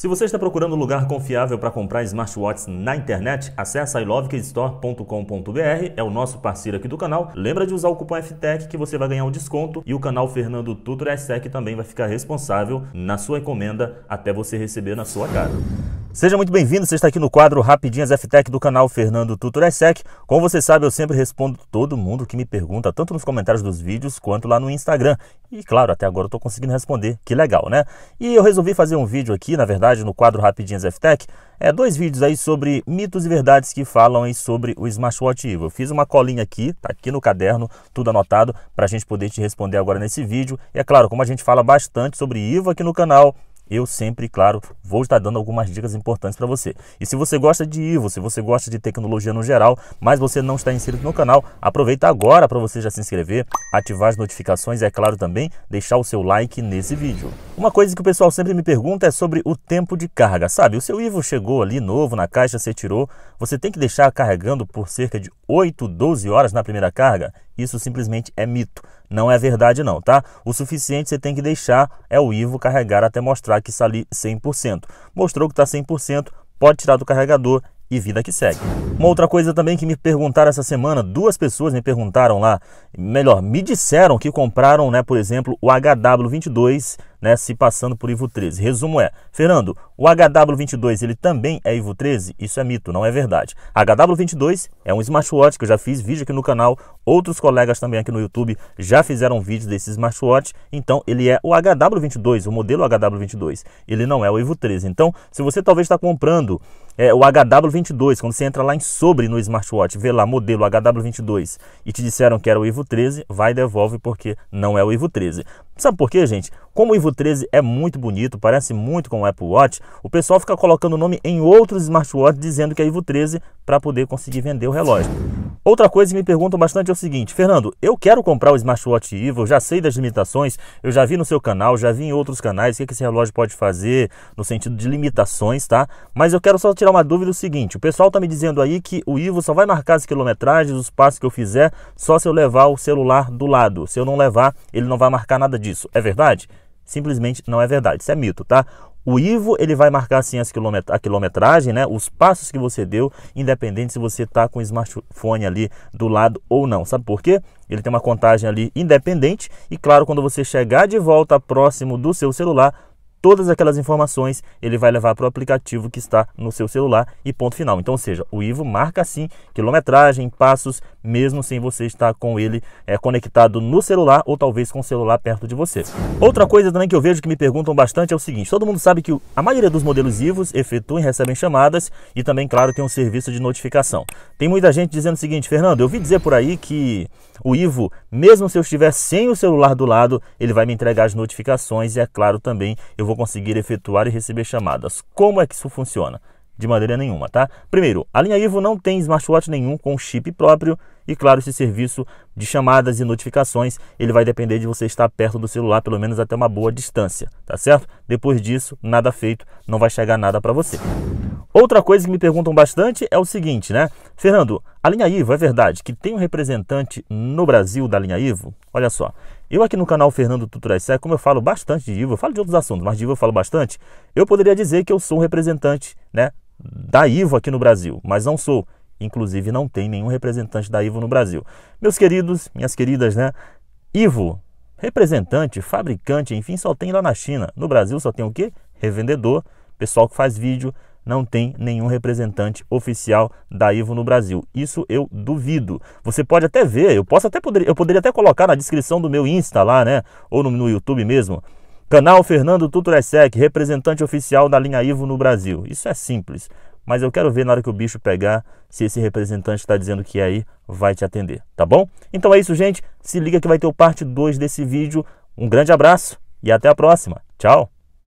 Se você está procurando um lugar confiável para comprar smartwatches na internet, acesse ilovekidstore.com.br, é o nosso parceiro aqui do canal. Lembra de usar o cupom FTEC que você vai ganhar um desconto e o canal Fernando Tutor SEC também vai ficar responsável na sua encomenda até você receber na sua casa. Seja muito bem-vindo, você está aqui no quadro Rapidinhas FTech do canal Fernando Tutoresec. Como você sabe, eu sempre respondo todo mundo que me pergunta, tanto nos comentários dos vídeos quanto lá no Instagram. E claro, até agora eu estou conseguindo responder, que legal, né? E eu resolvi fazer um vídeo aqui, na verdade, no quadro Rapidinhas FTech, é, dois vídeos aí sobre mitos e verdades que falam aí sobre o smartwatch Evo. Eu fiz uma colinha aqui, tá aqui no caderno, tudo anotado, para a gente poder te responder agora nesse vídeo. E é claro, como a gente fala bastante sobre Ivo aqui no canal, eu sempre, claro, vou estar dando algumas dicas importantes para você. E se você gosta de Ivo, se você gosta de tecnologia no geral, mas você não está inscrito no canal, aproveita agora para você já se inscrever, ativar as notificações e, é claro, também deixar o seu like nesse vídeo. Uma coisa que o pessoal sempre me pergunta é sobre o tempo de carga, sabe? O seu Ivo chegou ali novo na caixa, você tirou, você tem que deixar carregando por cerca de 8, 12 horas na primeira carga? Isso simplesmente é mito não é verdade não, tá? O suficiente você tem que deixar é o Ivo carregar até mostrar que está ali 100%. Mostrou que está 100%, pode tirar do carregador e vida que segue. Uma outra coisa também que me perguntaram essa semana, duas pessoas me perguntaram lá, melhor, me disseram que compraram, né, por exemplo, o HW22 né, se passando por Ivo 13. Resumo é, Fernando, o HW22 ele também é Ivo 13? Isso é mito, não é verdade. HW22 é um smartwatch que eu já fiz vídeo aqui no canal, outros colegas também aqui no YouTube já fizeram vídeos desse smartwatch, então ele é o HW22, o modelo HW22, ele não é o Ivo 13. Então, se você talvez está comprando é, o HW22, quando você entra lá em sobre no smartwatch, vê lá modelo HW22 e te disseram que era o Ivo 13, vai devolve porque não é o Ivo 13. Sabe por quê, gente? Como o Ivo 13 é muito bonito, parece muito com o Apple Watch, o pessoal fica colocando o nome em outros smartwatches dizendo que é Ivo 13 para poder conseguir vender o relógio. Outra coisa que me perguntam bastante é o seguinte: Fernando, eu quero comprar o smartwatch Evo, já sei das limitações, eu já vi no seu canal, já vi em outros canais o que, é que esse relógio pode fazer no sentido de limitações, tá? Mas eu quero só tirar uma dúvida: é o seguinte, o pessoal tá me dizendo aí que o Ivo só vai marcar as quilometragens, os passos que eu fizer, só se eu levar o celular do lado. Se eu não levar, ele não vai marcar nada disso. É verdade? simplesmente não é verdade. Isso é mito, tá? O Ivo ele vai marcar sim as a quilometragem, né? Os passos que você deu, independente se você tá com o smartphone ali do lado ou não. Sabe por quê? Ele tem uma contagem ali independente e claro, quando você chegar de volta próximo do seu celular, todas aquelas informações ele vai levar para o aplicativo que está no seu celular e ponto final. Então, ou seja, o Ivo marca sim quilometragem, passos, mesmo sem você estar com ele é, conectado no celular ou talvez com o celular perto de você. Outra coisa também que eu vejo que me perguntam bastante é o seguinte: todo mundo sabe que a maioria dos modelos Ivos efetuam e recebem chamadas e também, claro, tem um serviço de notificação. Tem muita gente dizendo o seguinte, Fernando, eu vi dizer por aí que o Ivo, mesmo se eu estiver sem o celular do lado, ele vai me entregar as notificações e, é claro, também eu vou vou conseguir efetuar e receber chamadas. Como é que isso funciona? De maneira nenhuma, tá? Primeiro, a linha Ivo não tem smartwatch nenhum com chip próprio e claro, esse serviço de chamadas e notificações, ele vai depender de você estar perto do celular, pelo menos até uma boa distância, tá certo? Depois disso, nada feito, não vai chegar nada para você. Outra coisa que me perguntam bastante é o seguinte, né? Fernando, a linha Ivo é verdade que tem um representante no Brasil da linha Ivo? Olha só, eu aqui no canal Fernando Tuturacé, como eu falo bastante de Ivo, eu falo de outros assuntos, mas de Ivo eu falo bastante, eu poderia dizer que eu sou um representante né, da Ivo aqui no Brasil, mas não sou. Inclusive não tem nenhum representante da Ivo no Brasil. Meus queridos, minhas queridas, né? IVO, representante, fabricante, enfim, só tem lá na China. No Brasil só tem o quê? Revendedor, pessoal que faz vídeo, não tem nenhum representante oficial da Ivo no Brasil. Isso eu duvido. Você pode até ver, eu posso até poder, eu poderia até colocar na descrição do meu Insta lá, né? Ou no, no YouTube mesmo. Canal Fernando Tuturesec, representante oficial da linha Ivo no Brasil. Isso é simples, mas eu quero ver na hora que o bicho pegar se esse representante está dizendo que é aí vai te atender, tá bom? Então é isso, gente. Se liga que vai ter o parte 2 desse vídeo. Um grande abraço e até a próxima. Tchau!